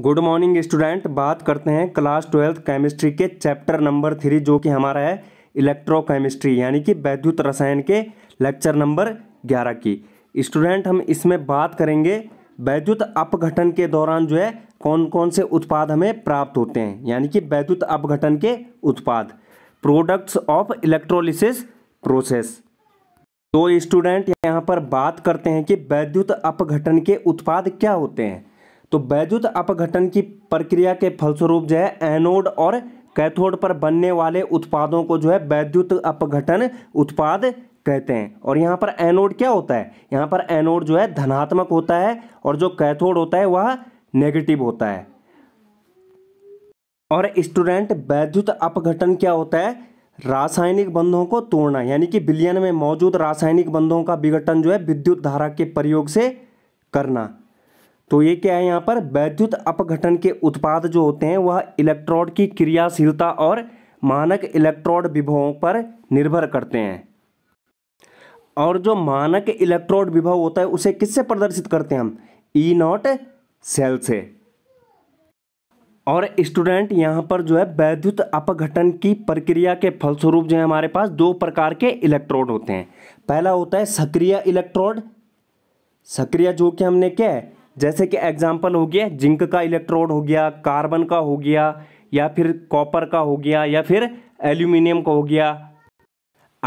good morning student बात करते हैं क्लास ट्वेल्थ केमिस्ट्री के चैप्टर नंबर थ्री जो कि हमारा है इलेक्ट्रोकेमिस्ट्री यानी कि वैद्युत रसायन के लेक्चर नंबर ग्यारह की स्टूडेंट हम इसमें बात करेंगे वैद्युत अपघटन के दौरान जो है कौन कौन से उत्पाद हमें प्राप्त होते हैं यानी कि वैद्युत अपघटन के उत्पाद प्रोडक्ट्स ऑफ इलेक्ट्रोलिसिस प्रोसेस तो स्टूडेंट यहाँ पर बात करते हैं कि वैद्युत अपघटन के उत्पाद क्या होते हैं तो वैद्युत अपघटन की प्रक्रिया के फलस्वरूप जो है एनोड और कैथोड पर बनने वाले उत्पादों को जो है वैद्युत अपघटन उत्पाद कहते हैं और यहाँ पर एनोड क्या होता है यहाँ पर एनोड जो है धनात्मक होता है और जो कैथोड होता है वह नेगेटिव होता है और स्टूडेंट वैद्युत अपघटन क्या होता है रासायनिक बंधों को तोड़ना यानी कि बिलियन में मौजूद रासायनिक बंधों का विघटन जो है विद्युत धारा के प्रयोग से करना तो ये क्या है यहाँ पर वैद्युत अपघटन के उत्पाद जो होते हैं वह इलेक्ट्रोड की क्रियाशीलता और मानक इलेक्ट्रोड विभवों पर निर्भर करते हैं और जो मानक इलेक्ट्रोड विभव होता है उसे किससे प्रदर्शित करते हैं हम ई e नॉट सेल से और स्टूडेंट यहाँ पर जो है वैद्युत अपघटन की प्रक्रिया के फलस्वरूप जो है हमारे पास दो प्रकार के इलेक्ट्रोड होते हैं पहला होता है सक्रिय इलेक्ट्रोड सक्रिय जो कि हमने क्या है जैसे कि एग्जाम्पल हो गया जिंक का इलेक्ट्रोड हो गया कार्बन का हो गया या फिर कॉपर का हो गया या फिर एल्यूमिनियम का हो गया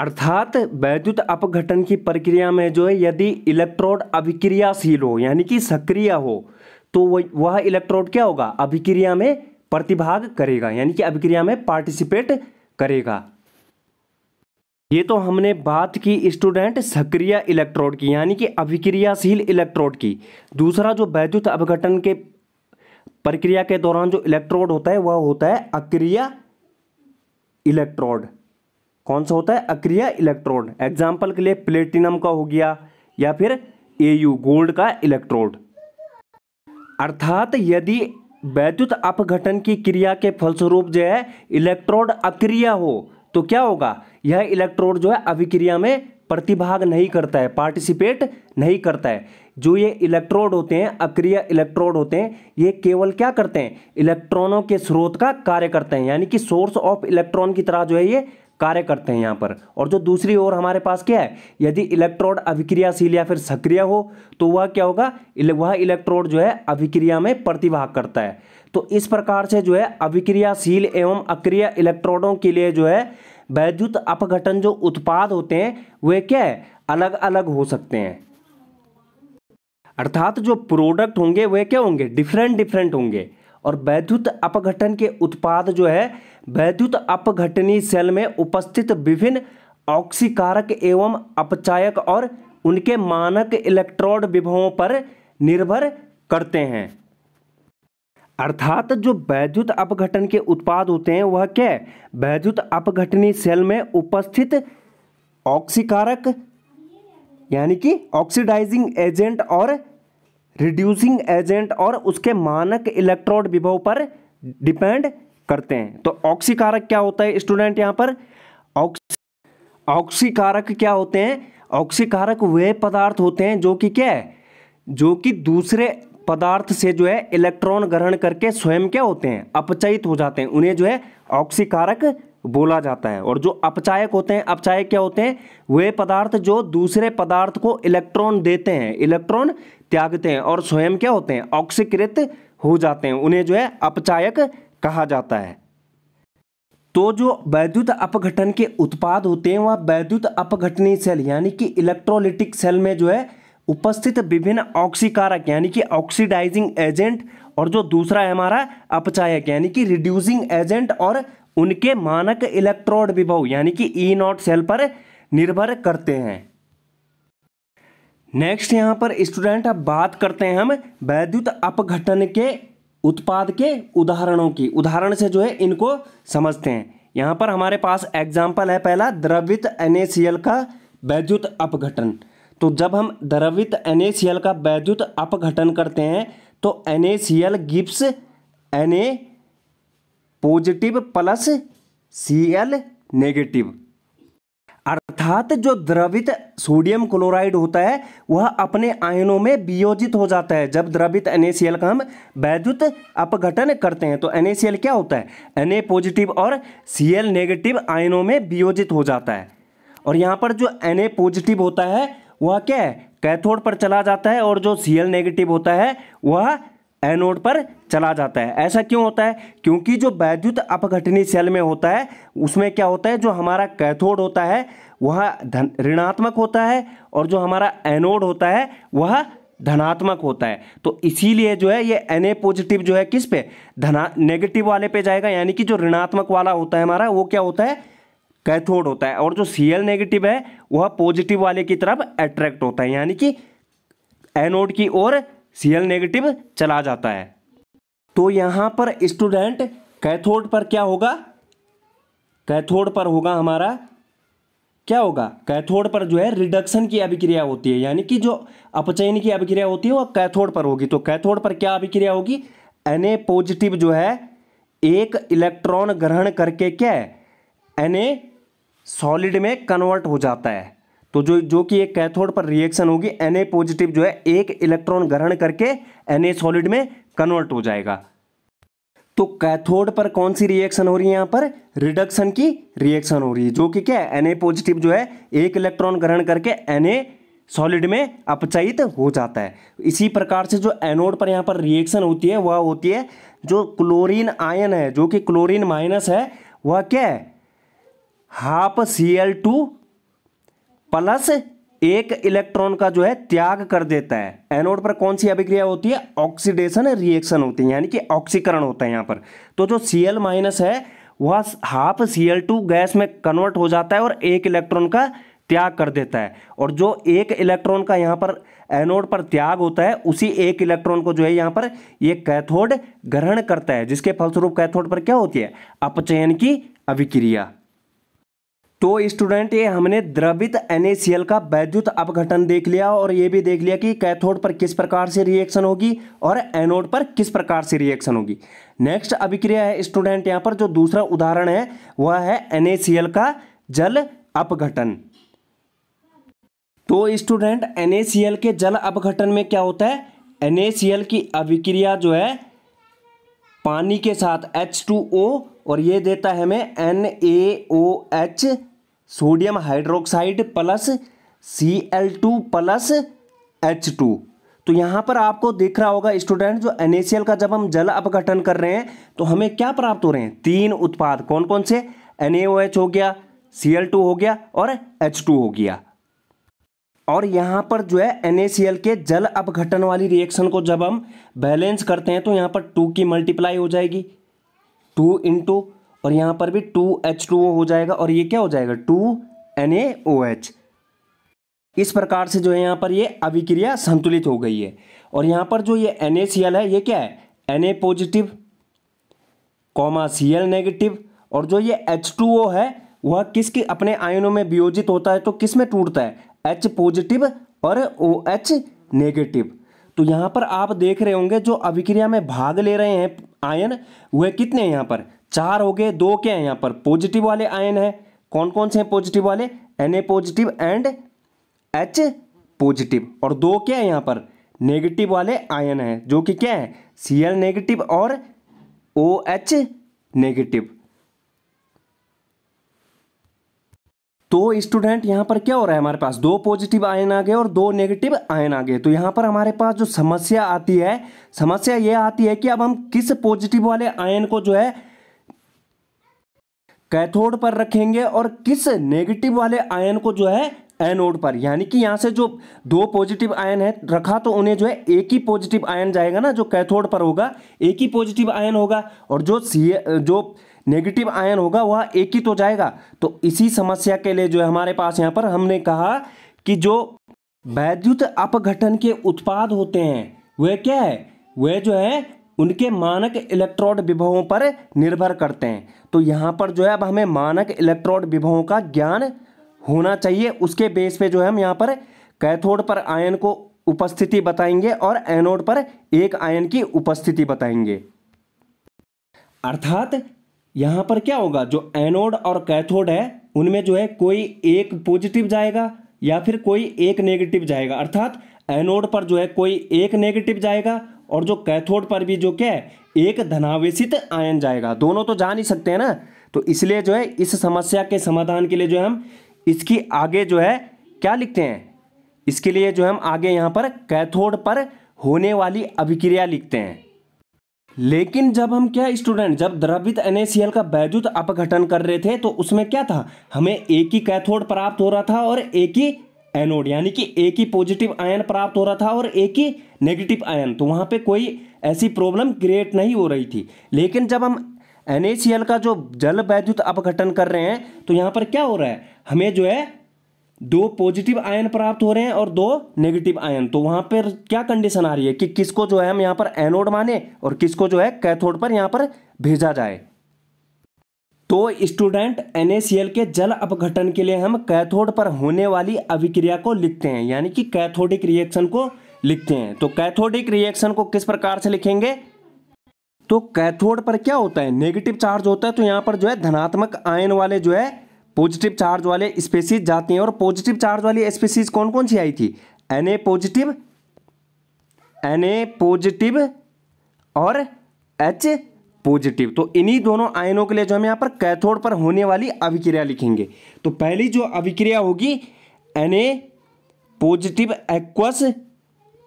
अर्थात वैद्युत अपघटन की प्रक्रिया में जो है यदि इलेक्ट्रोड अभिक्रियाशील हो यानी कि सक्रिय हो तो वह इलेक्ट्रोड क्या होगा अभिक्रिया में प्रतिभाग करेगा यानी कि अभिक्रिया में पार्टिसिपेट करेगा ये तो हमने बात की स्टूडेंट सक्रिय इलेक्ट्रोड की यानी कि अभिक्रियाशील इलेक्ट्रोड की दूसरा जो वैद्युत अपघटन के प्रक्रिया के दौरान जो इलेक्ट्रोड होता है वह होता है अक्रिय इलेक्ट्रोड कौन सा होता है अक्रिय इलेक्ट्रोड एग्जाम्पल के लिए प्लेटिनम का हो गया या फिर एयू गोल्ड का इलेक्ट्रोड अर्थात यदि वैद्युत अपघटन की क्रिया के फलस्वरूप जो है इलेक्ट्रोड अक्रिय हो तो क्या होगा यह इलेक्ट्रोड जो है अभिक्रिया में प्रतिभाग नहीं करता है पार्टिसिपेट नहीं करता है जो ये इलेक्ट्रोड होते हैं अक्रिय इलेक्ट्रोड होते हैं ये केवल क्या करते हैं इलेक्ट्रॉनों के स्रोत का कार्य करते हैं यानी कि सोर्स ऑफ इलेक्ट्रॉन की तरह जो है ये कार्य करते हैं यहाँ पर और जो दूसरी ओर हमारे पास क्या है यदि इलेक्ट्रोड अभिक्रियाशील या फिर सक्रिय हो तो वह क्या होगा वह इलेक्ट्रोड जो है अभिक्रिया में प्रतिभाग करता है तो इस प्रकार से जो है अभिक्रियाशील एवं अक्रिय इलेक्ट्रोडों के लिए जो है वैद्युत अपघटन जो उत्पाद होते हैं वे क्या है अलग अलग हो सकते हैं अर्थात जो प्रोडक्ट होंगे वे क्या होंगे डिफरेंट डिफरेंट होंगे और वैद्युत अपघटन के उत्पाद जो है वैद्युत अपघटनी सेल में उपस्थित विभिन्न ऑक्सीकारक एवं अपचायक और उनके मानक इलेक्ट्रोड विभवों पर निर्भर करते हैं अर्थात जो वैद्युत अपघटन के उत्पाद होते हैं वह क्या है वैद्युत अपघटनी सेल में उपस्थित ऑक्सीकारक यानी कि ऑक्सीडाइजिंग एजेंट और रिड्यूसिंग एजेंट और उसके मानक इलेक्ट्रोड विभव पर डिपेंड करते हैं तो ऑक्सीकारक क्या होता है स्टूडेंट यहां पर ऑक्सीकारक क्या होते हैं ऑक्सीकारक वे पदार्थ होते हैं जो कि क्या है जो कि दूसरे पदार्थ से जो है इलेक्ट्रॉन ग्रहण करके स्वयं क्या होते हैं अपचयित हो जाते हैं उन्हें जो है ऑक्सीकारक बोला जाता है और जो अपचायक होते हैं अपचायक क्या होते हैं वे पदार्थ जो दूसरे पदार्थ को इलेक्ट्रॉन देते हैं इलेक्ट्रॉन त्यागते हैं और स्वयं क्या होते हैं ऑक्सीकृत हो जाते हैं उन्हें जो है अपचायक कहा जाता है तो जो वैद्युत अपघटन के उत्पाद होते हैं वह वैद्युत अपघटनी सेल यानी कि इलेक्ट्रोलिटिक सेल में जो है उपस्थित विभिन्न ऑक्सीकारक यानी कि ऑक्सीडाइजिंग एजेंट और जो दूसरा है हमारा अपचायक यानी कि रिड्यूसिंग एजेंट और उनके मानक इलेक्ट्रोड विभव यानी कि ई नॉट सेल पर निर्भर करते हैं नेक्स्ट यहाँ पर स्टूडेंट अब बात करते हैं हम वैद्युत अपघटन के उत्पाद के उदाहरणों की उदाहरण से जो है इनको समझते हैं यहाँ पर हमारे पास एग्जाम्पल है पहला द्रवित एन का वैद्युत अपघटन तो जब हम द्रवित एन का वैद्युत अपघटन करते हैं तो एन गिप्स एन positive plus C L negative अर्थात जो द्रवित सोडियम क्लोराइड होता है वह अपने आयनों में वियोजित हो जाता है जब द्रवित NaCl का हम वैद्युत अपघटन करते हैं तो NaCl क्या होता है Na पॉजिटिव और Cl नेगेटिव आयनों में वियोजित हो जाता है और यहाँ पर जो Na पॉजिटिव होता है वह क्या है कैथोड पर चला जाता है और जो Cl नेगेटिव होता है वह एनोड पर चला जाता है ऐसा क्यों होता है क्योंकि जो वैद्युत अपघटनी सेल में होता है उसमें क्या होता है जो हमारा कैथोड होता है वह धन ऋणात्मक होता है और जो हमारा एनोड होता है वह धनात्मक होता है तो इसीलिए जो है ये एन ए पॉजिटिव जो है किस पे धना नेगेटिव वाले पे जाएगा यानी कि जो ऋणात्मक वाला होता है हमारा वो क्या होता है कैथोड होता है और जो सी एल नेगेटिव है वह पॉजिटिव वाले की तरफ अट्रैक्ट होता है यानी कि एनोड की ओर सी एल नेगेटिव चला जाता है तो यहां पर स्टूडेंट कैथोड पर क्या होगा कैथोड पर होगा हमारा क्या होगा कैथोड पर जो है रिडक्शन की अभिक्रिया होती है यानी कि जो अपचयन की अभिक्रिया होती है वह कैथोड पर होगी तो कैथोड पर क्या अभिक्रिया होगी एन पॉजिटिव जो है एक इलेक्ट्रॉन ग्रहण करके क्या है एन सॉलिड में कन्वर्ट हो जाता है तो जो जो कि एक कैथोड पर रिएक्शन होगी एन पॉजिटिव जो है एक इलेक्ट्रॉन ग्रहण करके एन सॉलिड में कन्वर्ट हो जाएगा तो कैथोड पर कौन सी रिएक्शन हो रही है यहां पर रिडक्शन की रिएक्शन हो रही है जो कि क्या है ए पॉजिटिव जो है एक इलेक्ट्रॉन ग्रहण करके एन सॉलिड में अपचयित हो जाता है इसी प्रकार से जो एनोड पर यहां पर रिएक्शन होती है वह होती है जो क्लोरीन आयन है जो कि क्लोरीन माइनस है वह क्या है half C L two plus एक इलेक्ट्रॉन का जो है त्याग कर देता है एनोड पर कौन सी अभिक्रिया होती है ऑक्सीडेशन रिएक्शन होती है यानी कि ऑक्सीकरण होता है यहाँ पर तो जो सी एल माइनस है वह half C L two gas में कन्वर्ट हो जाता है और एक इलेक्ट्रॉन का त्याग कर देता है और जो एक इलेक्ट्रॉन का यहाँ पर एनोड पर त्याग होता है उसी एक इलेक्ट्रॉन को जो है यहाँ पर ये कैथोड ग्रहण करता है जिसके फलस्वरूप कैथोड पर क्या होती है अपचयन की अभिक्रिया तो स्टूडेंट ये हमने द्रवित NaCl का वैद्युत अपघटन देख लिया और ये भी देख लिया कि कैथोड पर किस प्रकार से रिएक्शन होगी और एनोड पर किस प्रकार से रिएक्शन होगी नेक्स्ट अभिक्रिया है स्टूडेंट यहाँ पर जो दूसरा उदाहरण है वह है NaCl का जल अपघटन तो स्टूडेंट NaCl के जल अपघटन में क्या होता है NaCl की अभिक्रिया जो है पानी के साथ H2O और ये देता है हमें NaOH sodium hydroxide plus C L two plus H two तो यहाँ पर आपको देख रहा होगा स्टूडेंट जो एन का जब हम जल अपघटन कर रहे हैं तो हमें क्या प्राप्त हो रहे हैं तीन उत्पाद कौन कौन से एन हो गया सी हो गया और एच हो गया और यहाँ पर जो है एन के जल अपघटन वाली रिएक्शन को जब हम बैलेंस करते हैं तो यहाँ पर टू की मल्टीप्लाई हो जाएगी टू इंटू और यहाँ पर भी टू एच टू ओ हो जाएगा और ये क्या हो जाएगा two N A O H इस प्रकार से जो है यहाँ पर ये अभिक्रिया संतुलित हो गई है और यहाँ पर जो ये एन ए सी एल है ये क्या है N A positive comma C L negative और जो ये एच टू ओ है वह किसके अपने आयनों में वियोजित होता है तो किस में टूटता है एच पॉजिटिव और ओ एच नेगेटिव तो यहाँ पर आप देख रहे होंगे जो अभिक्रिया में भाग ले रहे हैं आयन वह कितने हैं यहाँ पर चार हो गए दो क्या है यहाँ पर पॉजिटिव वाले आयन है कौन कौन से हैं पॉजिटिव वाले N A positive and H positive और दो क्या है यहाँ पर नेगेटिव वाले आयन है जो कि क्या है सी एल नेगेटिव और ओ एच नेगेटिव तो स्टूडेंट यहाँ पर क्या हो रहा है हमारे पास दो पॉजिटिव आयन आ गए और दो नेगेटिव आयन आ गए तो यहाँ पर हमारे पास जो समस्या आती है समस्या ये आती है कि अब हम किस पॉजिटिव वाले आयन को जो है कैथोड पर रखेंगे और किस नेगेटिव वाले आयन को जो है एनोड पर यानी कि यहाँ से जो दो पॉजिटिव आयन है रखा तो उन्हें जो है एक ही पॉजिटिव आयन जाएगा ना जो कैथोड पर होगा एक ही पॉजिटिव आयन होगा और जो सी जो नेगेटिव आयन होगा वह एक ही तो जाएगा तो इसी समस्या के लिए जो है हमारे पास यहाँ पर हमने कहा कि जो वैद्युत अपघटन के उत्पाद होते हैं वह क्या है वह जो है उनके मानक इलेक्ट्रोड विभवों पर निर्भर करते हैं तो यहाँ पर जो है अब हमें मानक इलेक्ट्रोड विभवों का ज्ञान होना चाहिए उसके बेस पे जो है हम यहाँ पर कैथोड पर आयन को उपस्थिति बताएंगे और एनोड पर एक आयन की उपस्थिति बताएंगे अर्थात यहाँ पर क्या होगा जो एनोड और कैथोड है उनमें जो है कोई एक पॉजिटिव जाएगा या फिर कोई एक नेगेटिव जाएगा अर्थात एनोड पर जो है कोई एक नेगेटिव जाएगा और जो कैथोड पर भी जो क्या है एक धनावेशित आयन जाएगा दोनों तो जा नहीं सकते हैं ना तो इसलिए जो है इस समस्या के समाधान के लिए जो हम इसकी आगे जो है क्या लिखते हैं इसके लिए जो हम आगे यहाँ पर कैथोड पर होने वाली अभिक्रिया लिखते हैं लेकिन जब हम क्या स्टूडेंट जब द्रवित एन का वैद्युत अपघटन कर रहे थे तो उसमें क्या था हमें एक ही कैथोड प्राप्त हो रहा था और एक ही एनोड यानी कि एक ही पॉजिटिव आयन प्राप्त हो रहा था और एक ही नेगेटिव आयन तो वहाँ पे कोई ऐसी प्रॉब्लम क्रिएट नहीं हो रही थी लेकिन जब हम एन का जो जल वैद्युत अपघटन कर रहे हैं तो यहाँ पर क्या हो रहा है हमें जो है दो पॉजिटिव आयन प्राप्त हो रहे हैं और दो नेगेटिव आयन तो वहाँ पर क्या कंडीशन आ रही है कि किसको जो है हम यहाँ पर एनोड माने और किसको जो है कैथोड पर यहाँ पर भेजा जाए तो स्टूडेंट एन के जल अपघटन के लिए हम कैथोड पर होने वाली अभिक्रिया को लिखते हैं यानी कि कैथोडिक रिएक्शन को लिखते हैं तो कैथोडिक रिएक्शन को किस प्रकार से लिखेंगे तो कैथोड पर क्या होता है नेगेटिव चार्ज होता है तो यहाँ पर जो है धनात्मक आयन वाले जो है पॉजिटिव चार्ज वाले स्पेसीज जाती हैं और पॉजिटिव चार्ज वाली स्पेसीज कौन कौन सी आई थी एन पॉजिटिव एन पॉजिटिव और एच पॉजिटिव तो इन्हीं दोनों आयनों के लिए जो हम यहाँ पर कैथोड पर होने वाली अभिक्रिया लिखेंगे तो पहली जो अभिक्रिया होगी एन पॉजिटिव एक्वस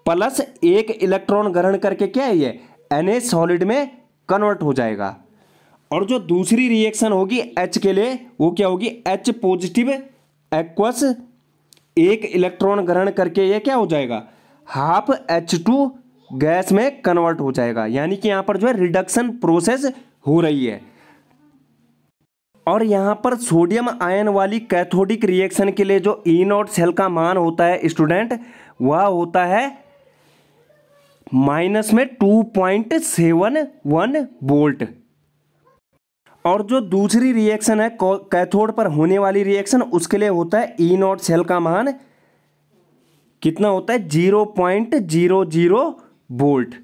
प्लस एक इलेक्ट्रॉन ग्रहण करके क्या है ये एन सॉलिड में कन्वर्ट हो जाएगा और जो दूसरी रिएक्शन होगी एच के लिए वो क्या होगी एच पॉजिटिव एक्वस एक इलेक्ट्रॉन ग्रहण करके ये क्या हो जाएगा हाफ एच टू गैस में कन्वर्ट हो जाएगा यानी कि यहां पर जो है रिडक्शन प्रोसेस हो रही है और यहां पर सोडियम आयन वाली कैथोडिक रिएक्शन के लिए जो ई e नॉट सेल का मान होता है स्टूडेंट वह होता है माइनस में two point seven one volt और जो दूसरी रिएक्शन है कैथोड पर होने वाली रिएक्शन उसके लिए होता है ई e नॉट सेल का मान कितना होता है zero point zero zero volt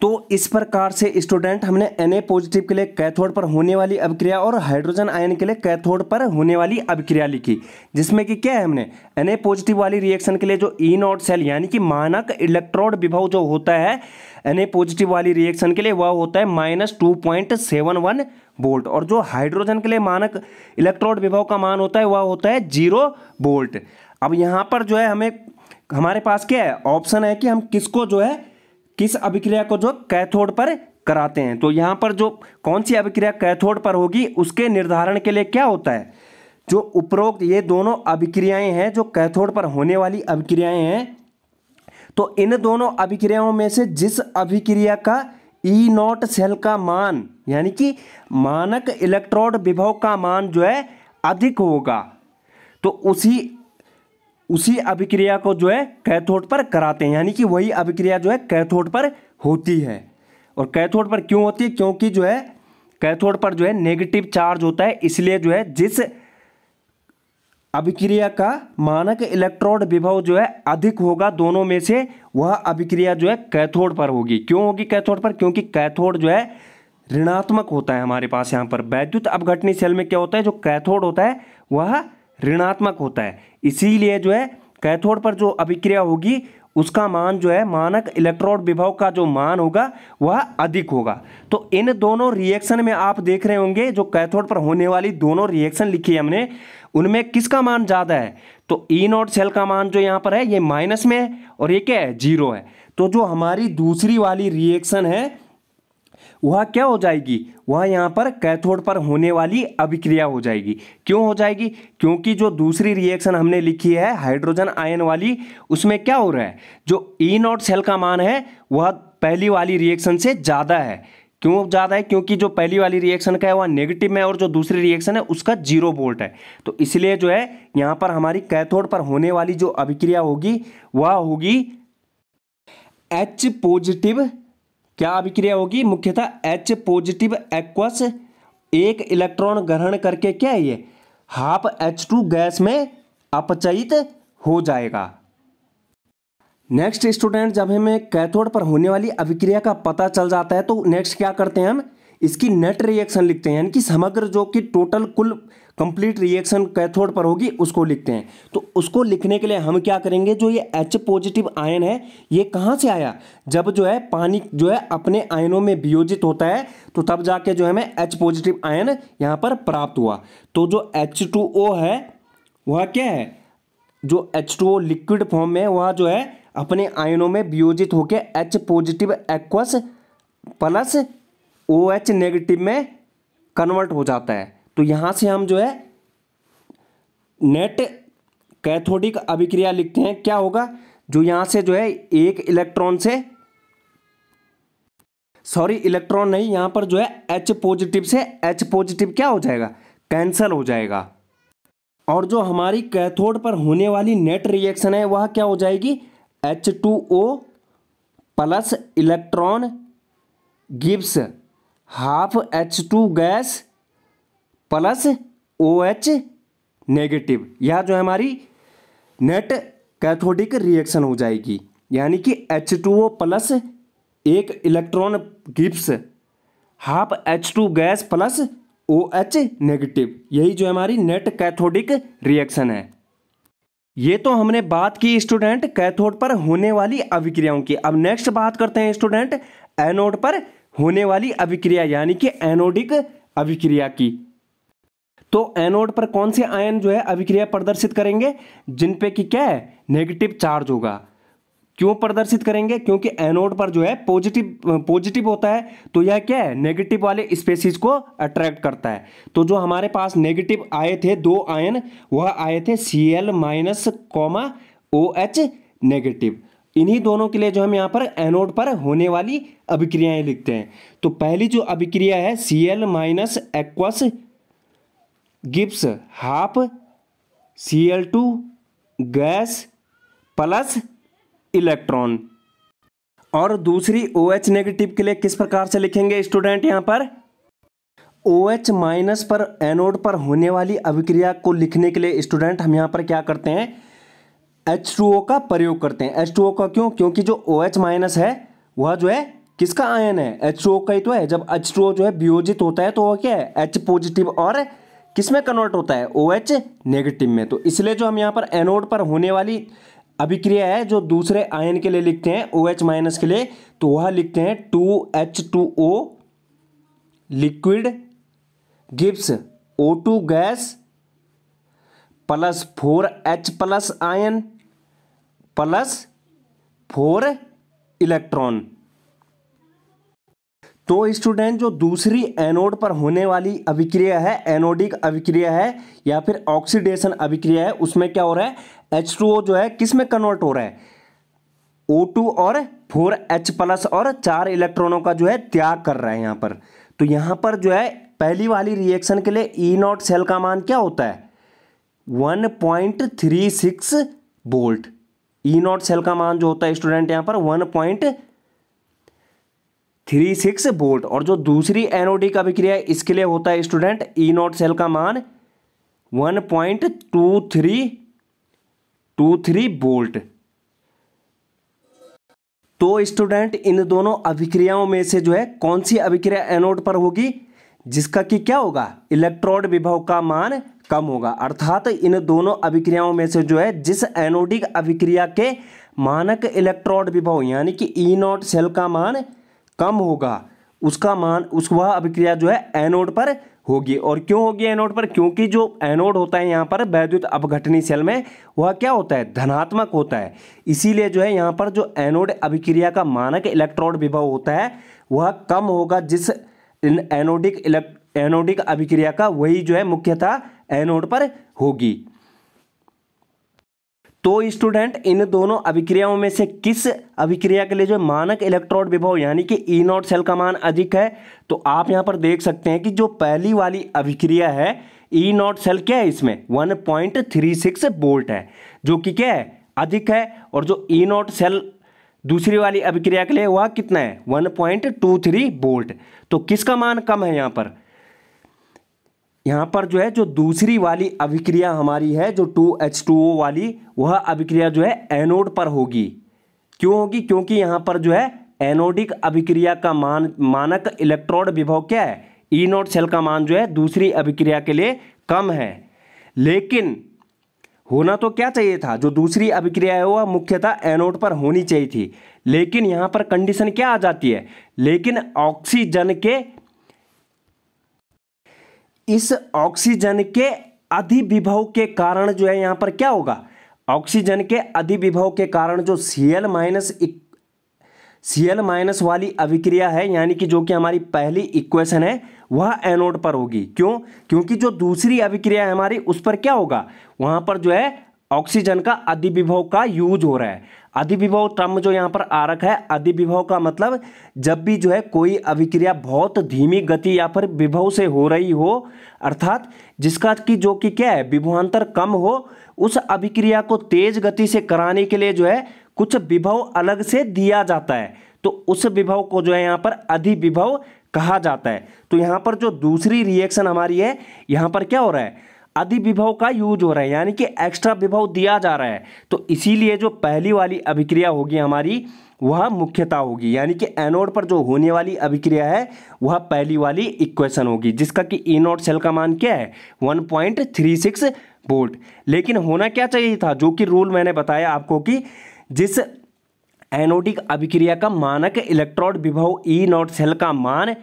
तो इस प्रकार से स्टूडेंट हमने एन पॉजिटिव के लिए कैथोड पर होने वाली अभिक्रिया और हाइड्रोजन आयन के लिए कैथोड पर होने वाली अभिक्रिया लिखी जिसमें कि क्या है हमने एन पॉजिटिव वाली रिएक्शन के लिए जो ई नॉट सेल यानी कि मानक इलेक्ट्रोड विभव जो होता है एन पॉजिटिव वाली रिएक्शन के लिए वह होता है minus two point seven one और जो हाइड्रोजन के लिए मानक इलेक्ट्रोड विभव का मान होता है वह होता है जीरो बोल्ट अब यहाँ पर जो है हमें हमारे पास क्या है ऑप्शन है कि हम किसको जो है किस अभिक्रिया को जो कैथोड पर कराते हैं तो यहां पर जो कौन सी अभिक्रिया कैथोड पर होगी उसके निर्धारण के लिए क्या होता है जो उपरोक्त ये दोनों अभिक्रियाएं हैं जो कैथोड पर होने वाली अभिक्रियाएं हैं तो इन दोनों अभिक्रियाओं में से जिस अभिक्रिया का ई नॉट सेल का मान यानी कि मानक इलेक्ट्रोड विभव का मान जो है अधिक होगा तो उसी उसी अभिक्रिया को जो है कैथोड पर कराते हैं यानी कि वही अभिक्रिया जो है कैथोड पर होती है और कैथोड पर क्यों होती है क्योंकि जो है कैथोड पर जो है नेगेटिव चार्ज होता है इसलिए जो है जिस अभिक्रिया का मानक इलेक्ट्रोड विभव जो है अधिक होगा दोनों में से वह अभिक्रिया जो है कैथोड पर होगी क्यों होगी कैथोड पर क्योंकि कैथोड जो है ऋणात्मक होता है हमारे पास यहाँ पर वैद्युत अवघटनी सेल में क्या होता है जो कैथोड होता है वह ऋणात्मक होता है इसीलिए जो है कैथोड पर जो अभिक्रिया होगी उसका मान जो है मानक इलेक्ट्रोड विभव का जो मान होगा वह अधिक होगा तो इन दोनों रिएक्शन में आप देख रहे होंगे जो कैथोड पर होने वाली दोनों रिएक्शन लिखी है हमने उनमें किसका मान ज़्यादा है तो ई नॉट सेल का मान जो यहाँ पर है ये माइनस में है और ये क्या है जीरो है तो जो हमारी दूसरी वाली रिएक्शन है वह क्या हो जाएगी वह यहाँ पर कैथोड पर होने वाली अभिक्रिया हो जाएगी क्यों हो जाएगी क्योंकि जो दूसरी रिएक्शन हमने लिखी है हाइड्रोजन आयन वाली उसमें क्या हो रहा है जो ई नॉट सेल का मान है वह पहली वाली रिएक्शन से ज़्यादा है क्यों ज़्यादा है क्योंकि जो पहली वाली रिएक्शन का है वह नेगेटिव में और जो दूसरी रिएक्शन है उसका जीरो वोल्ट है तो इसलिए जो है यहाँ पर हमारी कैथोड पर होने वाली जो अभिक्रिया होगी वह होगी एच पॉजिटिव क्या अभिक्रिया होगी मुख्यतः एच पॉजिटिव एक्वस एक इलेक्ट्रॉन ग्रहण करके क्या है ये हाफ एच टू गैस में अपचयित हो जाएगा नेक्स्ट स्टूडेंट जब हमें कैथोड पर होने वाली अभिक्रिया का पता चल जाता है तो नेक्स्ट क्या करते हैं हम इसकी नेट रिएक्शन लिखते हैं यानी कि समग्र जो कि टोटल कुल कंप्लीट रिएक्शन कैथोड पर होगी उसको लिखते हैं तो उसको लिखने के लिए हम क्या करेंगे जो ये एच पॉजिटिव आयन है ये कहाँ से आया जब जो है पानी जो है अपने आयनों में वियोजित होता है तो तब जाके जो है हमें एच पॉजिटिव आयन यहाँ पर प्राप्त हुआ तो जो एच है वह क्या है जो एच लिक्विड फॉर्म में वह जो है अपने आयनों में वियोजित होकर H positive aqueous plus O H negative में कन्वर्ट हो जाता है तो यहाँ से हम जो है नेट कैथोडिक अभिक्रिया लिखते हैं क्या होगा जो यहाँ से जो है एक इलेक्ट्रॉन से सॉरी इलेक्ट्रॉन नहीं यहाँ पर जो है एच पॉजिटिव से एच पॉजिटिव क्या हो जाएगा कैंसल हो जाएगा और जो हमारी कैथोड पर होने वाली नेट रिएक्शन है वह क्या हो जाएगी H two O plus electron gives half H two gas plus O H negative यह जो है हमारी नेट कैथोडिक रिएक्शन हो जाएगी यानी कि एच टू ओ प्लस एक electron gives half H two gas plus O H negative यही जो हमारी नेट कैथोडिक रिएक्शन है ये तो हमने बात की स्टूडेंट कैथोड पर होने वाली अभिक्रियाओं की अब नेक्स्ट बात करते हैं स्टूडेंट एनोड पर होने वाली अभिक्रिया यानी कि एनोडिक अभिक्रिया की तो एनोड पर कौन से आयन जो है अभिक्रिया प्रदर्शित करेंगे जिन पे कि क्या है नेगेटिव चार्ज होगा क्यों प्रदर्शित करेंगे क्योंकि एनोड पर जो है पॉजिटिव पॉजिटिव होता है तो यह क्या है नेगेटिव वाले स्पेसिस को अट्रैक्ट करता है तो जो हमारे पास नेगेटिव आए थे दो आयन वह आए थे C L minus comma O H negative इन्हीं दोनों के लिए जो हम यहाँ पर एनोड पर होने वाली अभिक्रियाएं लिखते हैं तो पहली जो अभिक्रिया है C L minus aqueous gives half C L two gas plus electron और दूसरी ओ एच नेगेटिव के लिए किस प्रकार से लिखेंगे स्टूडेंट यहाँ पर ओ एच माइनस पर एनोड पर होने वाली अभिक्रिया को लिखने के लिए स्टूडेंट हम यहाँ पर क्या करते हैं एच टू ओ का प्रयोग करते हैं एच टू ओ का क्यों क्योंकि जो ओ एच माइनस है वह जो है किसका आयन है एच टू ओ का ही तो है जब एच टू ओ जो है वियोजित होता है तो वह क्या है एच पॉजिटिव और किस में कन्वर्ट होता है ओ एच नेगेटिव में तो इसलिए जो हम यहाँ पर एनोड पर होने वाली अभिक्रिया है जो दूसरे आयन के लिए लिखते हैं ओ एच माइनस के लिए तो वह लिखते हैं two H two O liquid gives O two gas plus four H plus ion plus four electron तो स्टूडेंट जो दूसरी एनोड पर होने वाली अभिक्रिया है एनोडिक अभिक्रिया है या फिर ऑक्सीडेशन अभिक्रिया है उसमें क्या हो रहा है H2O जो है किस में कन्वर्ट हो रहा है O2 और 4H प्लस और चार इलेक्ट्रॉनों का जो है त्याग कर रहा है यहाँ पर तो यहाँ पर जो है पहली वाली रिएक्शन के लिए ई नॉट सेल का मान क्या होता है 1.36 वोल्ट ई नॉट सेल का मान जो होता है स्टूडेंट यहां पर 1.36 वोल्ट और जो दूसरी एनओडी का विक्रिया है इसके लिए होता है स्टूडेंट ई नॉट सेल का मान 1.23 वोल्ट तो स्टूडेंट इन दोनों अभिक्रियाओं में से जो है कौन सी अभिक्रिया एनोड पर होगी जिसका कि क्या होगा इलेक्ट्रोड विभव का मान कम होगा अर्थात इन दोनों अभिक्रियाओं में से जो है जिस एनोडिक अभिक्रिया के मानक इलेक्ट्रोड विभव यानी कि ई नॉट सेल का मान कम होगा उसका मान उस वह अभिक्रिया जो है एनोड पर होगी और क्यों होगी एनोड पर क्योंकि जो एनोड होता है यहाँ पर वैद्युत अपघटनी सेल में वह क्या होता है धनात्मक होता है इसीलिए जो है यहाँ पर जो एनोड अभिक्रिया का मानक इलेक्ट्रोड विभव होता है वह कम होगा जिस एनोडिक इलेक्ट एनोडिक अभिक्रिया का वही जो है मुख्यतः एनोड पर होगी तो स्टूडेंट इन दोनों अभिक्रियाओं में से किस अभिक्रिया के लिए जो मानक इलेक्ट्रोड विभव यानी कि ई e नॉट सेल का मान अधिक है तो आप यहां पर देख सकते हैं कि जो पहली वाली अभिक्रिया है ई e नॉट सेल क्या है इसमें 1.36 वोल्ट है जो कि क्या है अधिक है और जो ई e नॉट सेल दूसरी वाली अभिक्रिया के लिए वह कितना है थ्री वोल्ट तो किसका मान कम है यहाँ पर यहाँ पर जो है जो दूसरी वाली अभिक्रिया हमारी है जो टू एच टू ओ वाली वह अभिक्रिया जो है एनोड पर होगी क्यों होगी क्योंकि यहाँ पर जो है एनोडिक अभिक्रिया का मान मानक इलेक्ट्रोड विभव क्या है ई e नोड सेल का मान जो है दूसरी अभिक्रिया के लिए कम है लेकिन होना तो क्या चाहिए था जो दूसरी अभिक्रिया है वह मुख्यतः एनोड पर होनी चाहिए थी लेकिन यहाँ पर कंडीशन क्या आ जाती है लेकिन ऑक्सीजन के इस ऑक्सीजन के अधिविभव के कारण जो है यहां पर क्या होगा ऑक्सीजन के अधिविभव के कारण जो सी माइनस सीएल माइनस वाली अभिक्रिया है यानी कि जो कि हमारी पहली इक्वेशन है वह एनोड पर होगी क्यों क्योंकि जो दूसरी अभिक्रिया है हमारी उस पर क्या होगा वहां पर जो है ऑक्सीजन का अधिविभव का यूज हो रहा है अधिविभव टर्म जो यहाँ पर रखा है अधिविभव का मतलब जब भी जो है कोई अभिक्रिया बहुत धीमी गति या फिर विभव से हो रही हो अर्थात जिसका कि जो कि क्या है विभवान्तर कम हो उस अभिक्रिया को तेज गति से कराने के लिए जो है कुछ विभव अलग से दिया जाता है तो उस विभव को जो है यहाँ पर अधिविभव कहा जाता है तो यहाँ पर जो दूसरी रिएक्शन हमारी है यहाँ पर क्या हो रहा है अधिविभव का यूज हो रहा है यानी कि एक्स्ट्रा विभव दिया जा रहा है तो इसीलिए जो पहली वाली अभिक्रिया होगी हमारी वह मुख्यता होगी यानी कि एनोड पर जो होने वाली अभिक्रिया है वह पहली वाली इक्वेशन होगी जिसका कि इनोड सेल का मान क्या है 1.36 वोल्ट लेकिन होना क्या चाहिए था जो कि रूल मैंने बताया आपको कि जिस एनोडिक अभिक्रिया का मानक इलेक्ट्रोड विभव ई नॉट सेल का मान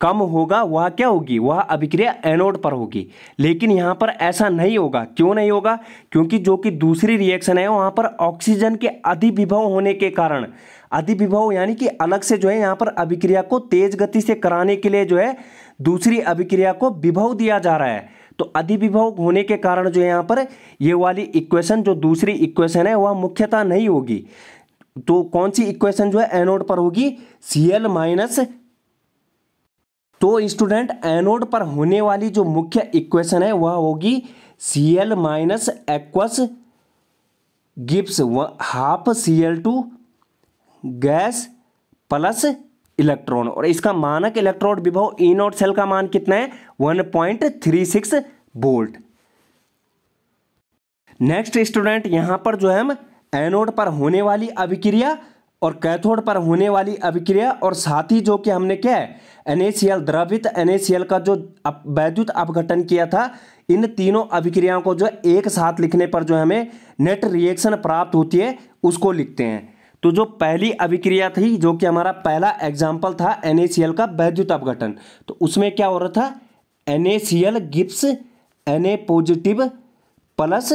कम होगा वह क्या होगी वह अभिक्रिया एनोड पर होगी लेकिन यहाँ पर ऐसा नहीं होगा क्यों नहीं होगा क्योंकि जो कि दूसरी रिएक्शन है वहाँ पर ऑक्सीजन के अधिविभव होने के कारण अधिविभव यानी कि अलग से जो है यहाँ पर अभिक्रिया को तेज गति से कराने के लिए जो है दूसरी अभिक्रिया को विभव दिया जा रहा है तो अधिविभव होने के कारण जो है यहाँ पर ये वाली इक्वेशन जो दूसरी इक्वेशन है वह मुख्यतः नहीं होगी तो कौन सी इक्वेशन जो है एनोड पर होगी सी एल माइनस तो स्टूडेंट एनोड पर होने वाली जो मुख्य इक्वेशन है वह होगी C L minus aqueous gives half C L two gas plus electron और इसका मानक इलेक्ट्रोड विभव ई नोट सेल का मान कितना है one point three six volt next student यहां पर जो है हम एनोड पर होने वाली अभिक्रिया और कैथोड पर होने वाली अभिक्रिया और साथ ही जो कि हमने क्या है एनएसीएल द्रवित एनएसीएल का जो वैद्युत अपघटन किया था इन तीनों अभिक्रियाओं को जो एक साथ लिखने पर जो हमें नेट रिएक्शन प्राप्त होती है उसको लिखते हैं तो जो पहली अभिक्रिया थी जो कि हमारा पहला एग्जाम्पल था एल का वैद्युत अपघटन तो उसमें क्या हो रहा था L gives N A positive plus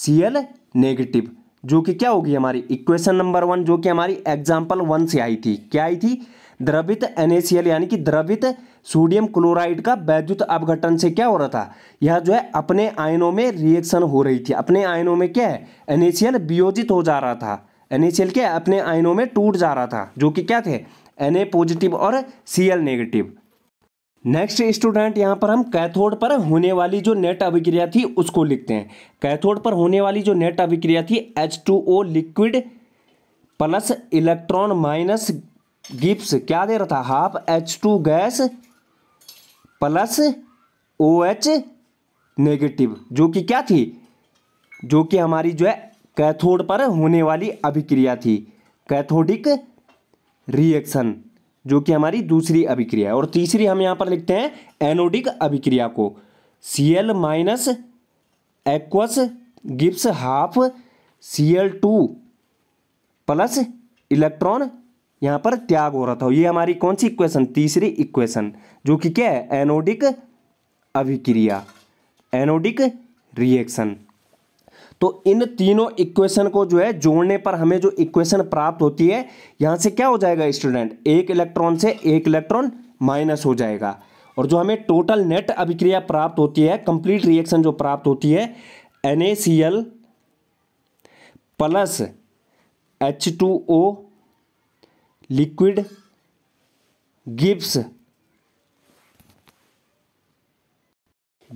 C L negative जो कि क्या होगी हमारी इक्वेशन नंबर वन जो कि हमारी एग्जाम्पल वन से आई थी क्या आई थी द्रवित एनएसीएल यानी कि द्रवित सोडियम क्लोराइड का वैद्युत अपघटन से क्या हो रहा था यह जो है अपने आयनों में रिएक्शन हो रही थी अपने आयनों में क्या है एनएसीएल वियोजित हो जा रहा था एनएसीएल क्या अपने आयनों में टूट जा रहा था जो कि क्या थे एन ए पॉजिटिव और C L negative next student यहाँ पर हम कैथोड पर होने वाली जो नेट अभिक्रिया थी उसको लिखते हैं कैथोड पर होने वाली जो नेट अभिक्रिया थी H two O liquid plus electron minus gives क्या दे रहा था half H two gas plus O H negative जो कि क्या थी जो कि हमारी जो है कैथोड पर होने वाली अभिक्रिया थी कैथोडिक रिएक्शन जो कि हमारी दूसरी अभिक्रिया है और तीसरी हम यहां पर लिखते हैं एनोडिक अभिक्रिया को C L minus aqueous gives half C L two plus electron यहां पर त्याग हो रहा था ये हमारी कौन सी इक्वेशन तीसरी इक्वेशन जो कि क्या है एनोडिक अभिक्रिया एनोडिक रिएक्शन तो इन तीनों इक्वेशन को जो है जोड़ने पर हमें जो इक्वेशन प्राप्त होती है यहां से क्या हो जाएगा स्टूडेंट एक इलेक्ट्रॉन से एक इलेक्ट्रॉन माइनस हो जाएगा और जो हमें टोटल नेट अभिक्रिया प्राप्त होती है कंप्लीट रिएक्शन जो प्राप्त होती है N plus H two O liquid gives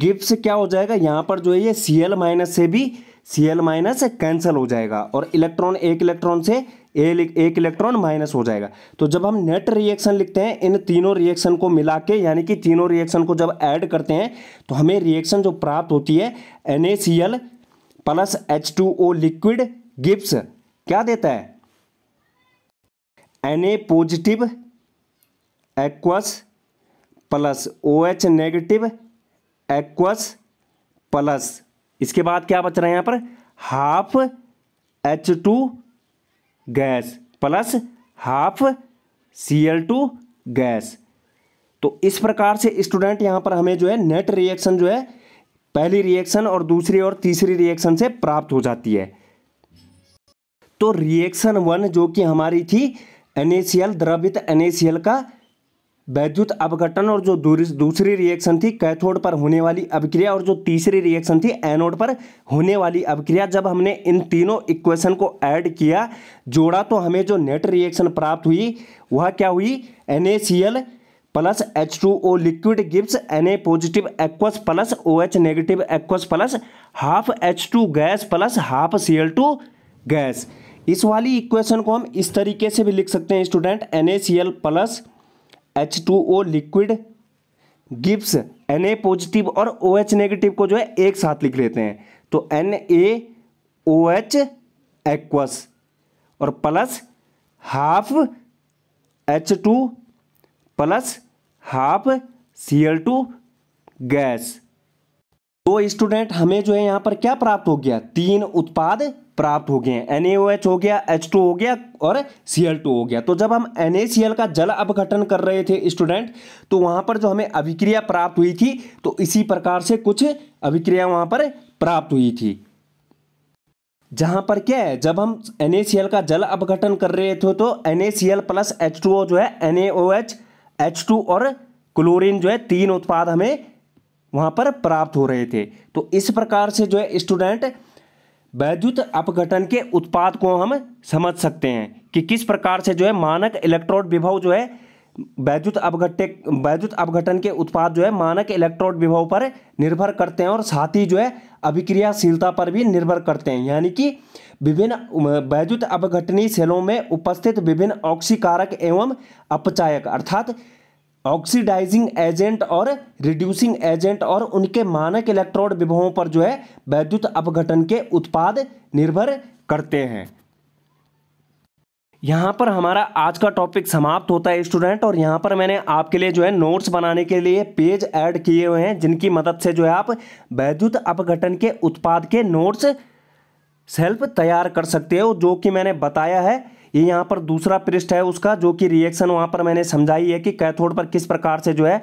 gives क्या हो जाएगा यहां पर जो है ये सी एल माइनस से भी सी एल माइनस कैंसिल हो जाएगा और इलेक्ट्रॉन एक इलेक्ट्रॉन से एक इलेक्ट्रॉन माइनस हो जाएगा तो जब हम नेट रिएक्शन लिखते हैं इन तीनों रिएक्शन को मिला के यानी कि तीनों रिएक्शन को जब ऐड करते हैं तो हमें रिएक्शन जो प्राप्त होती है N A C L plus H two O liquid gives क्या देता है N A positive aqueous plus O H negative aqueous plus इसके बाद क्या बच रहा है यहां पर half H two gas plus half C L two gas तो इस प्रकार से स्टूडेंट यहां पर हमें जो है नेट रिएक्शन जो है पहली रिएक्शन और दूसरी और तीसरी रिएक्शन से प्राप्त हो जाती है तो रिएक्शन वन जो कि हमारी थी एनएसीएल द्रवित एनएसीएल का वैद्युत अवघटन और जो दूसरी रिएक्शन थी कैथोड पर होने वाली अभिक्रिया और जो तीसरी रिएक्शन थी एनोड पर होने वाली अभिक्रिया जब हमने इन तीनों इक्वेशन को ऐड किया जोड़ा तो हमें जो नेट रिएक्शन प्राप्त हुई वह क्या हुई N plus H two O liquid gives N A positive aqueous plus O H negative aqueous plus half H two gas plus half C L two gas इस वाली इक्वेशन को हम इस तरीके से भी लिख सकते हैं student N A C L plus H two O liquid gives N A positive और ओ एच नेगेटिव को जो है एक साथ लिख लेते हैं तो N A O H aqueous और plus half H two plus half C L two gas तो स्टूडेंट हमें जो है यहाँ पर क्या प्राप्त हो गया तीन उत्पाद प्राप्त हो गए हैं NaOH हो गया टू हो गया और टू हो गया तो जब हम एन का जल अपघटन कर रहे थे स्टूडेंट तो वहाँ पर जो हमें अभिक्रिया प्राप्त हुई थी तो इसी प्रकार से कुछ अभिक्रिया वहाँ पर प्राप्त हुई थी जहां पर क्या है जब हम एन का जल अपघटन कर रहे थे तो NaCl प्लस H2O जो है एन H2 और क्लोरिन जो है तीन उत्पाद हमें वहाँ पर प्राप्त हो रहे थे तो इस प्रकार से जो है स्टूडेंट वैद्युत अपघटन के उत्पाद को हम समझ सकते हैं कि किस प्रकार से जो है मानक इलेक्ट्रोड विभव जो है वैद्युत अपघटे वैद्युत अपघटन के उत्पाद जो है मानक इलेक्ट्रोड विभव पर निर्भर करते हैं और साथ ही जो है अभिक्रियाशीलता पर भी निर्भर करते हैं यानी कि विभिन्न वैद्युत अपघटनी सेलों में उपस्थित विभिन्न ऑक्सीकारक एवं अपचायक अर्थात ऑक्सीडाइजिंग एजेंट और रिड्यूसिंग एजेंट और उनके मानक इलेक्ट्रोड विभवों पर जो है वैद्युत अपघटन के उत्पाद निर्भर करते हैं यहाँ पर हमारा आज का टॉपिक समाप्त होता है स्टूडेंट और यहाँ पर मैंने आपके लिए जो है नोट्स बनाने के लिए पेज ऐड किए हुए हैं जिनकी मदद से जो है आप वैद्युत अपघटन के उत्पाद के नोट्स सेल्फ तैयार कर सकते हो जो कि मैंने बताया है ये यहाँ पर दूसरा पृष्ठ है उसका जो कि रिएक्शन वहाँ पर मैंने समझाई है कि कैथोड पर किस प्रकार से जो है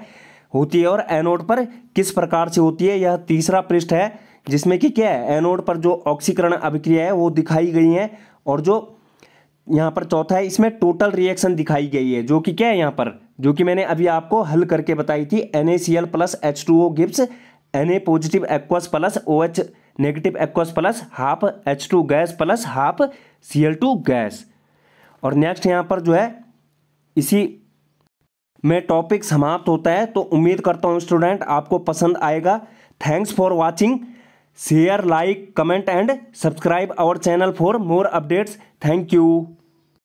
होती है और एनोड पर किस प्रकार से होती है यह तीसरा पृष्ठ है जिसमें कि क्या है एनोड पर जो ऑक्सीकरण अभिक्रिया है वो दिखाई गई है और जो यहाँ पर चौथा है इसमें टोटल रिएक्शन दिखाई गई है जो कि क्या है यहाँ पर जो कि मैंने अभी आपको हल करके बताई थी N A C L plus H two O gives N A positive aqueous plus O H negative aqueous plus half H two gas plus half C L two gas और नेक्स्ट यहाँ पर जो है इसी में टॉपिक समाप्त होता है तो उम्मीद करता हूँ स्टूडेंट आपको पसंद आएगा thanks for watching share like comment and subscribe our channel for more updates thank you